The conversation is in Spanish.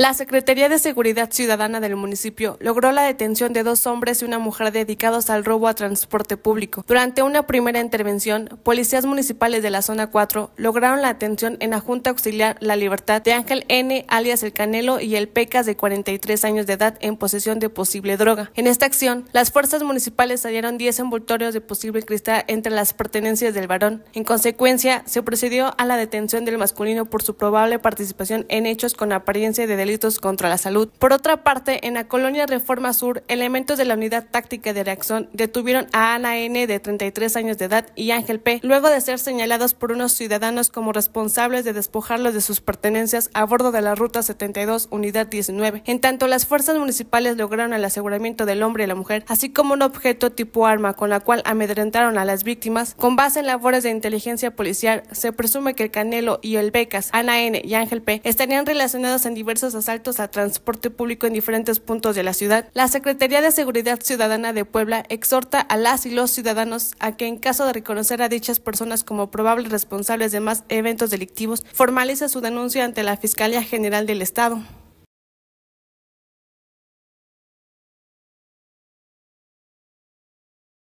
La Secretaría de Seguridad Ciudadana del municipio logró la detención de dos hombres y una mujer dedicados al robo a transporte público. Durante una primera intervención, policías municipales de la zona 4 lograron la detención en la Junta Auxiliar La Libertad de Ángel N, alias El Canelo, y el Pecas de 43 años de edad en posesión de posible droga. En esta acción, las fuerzas municipales hallaron 10 envoltorios de posible cristal entre las pertenencias del varón. En consecuencia, se procedió a la detención del masculino por su probable participación en hechos con apariencia de delito contra la salud. Por otra parte, en la colonia Reforma Sur, elementos de la Unidad Táctica de Reacción detuvieron a Ana N. de 33 años de edad y Ángel P. luego de ser señalados por unos ciudadanos como responsables de despojarlos de sus pertenencias a bordo de la Ruta 72, Unidad 19. En tanto, las fuerzas municipales lograron el aseguramiento del hombre y la mujer, así como un objeto tipo arma con la cual amedrentaron a las víctimas. Con base en labores de inteligencia policial, se presume que el Canelo y el Becas, Ana N. y Ángel P. estarían relacionados en diversos saltos a transporte público en diferentes puntos de la ciudad, la Secretaría de Seguridad Ciudadana de Puebla exhorta a las y los ciudadanos a que en caso de reconocer a dichas personas como probables responsables de más eventos delictivos, formalice su denuncia ante la Fiscalía General del Estado.